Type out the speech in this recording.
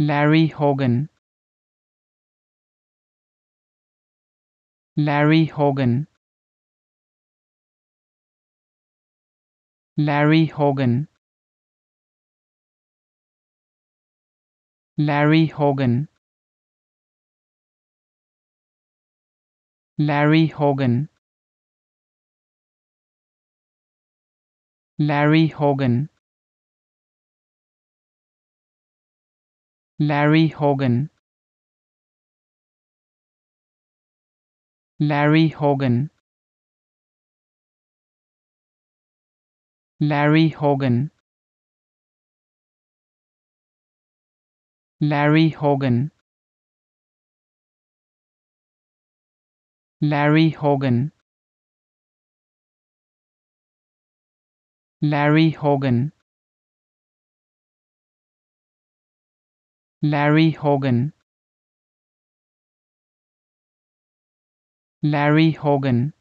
larry hogan larry hogan larry hogan larry hogan larry hogan larry hogan larry hogan larry hogan larry hogan larry hogan larry hogan larry hogan larry hogan larry hogan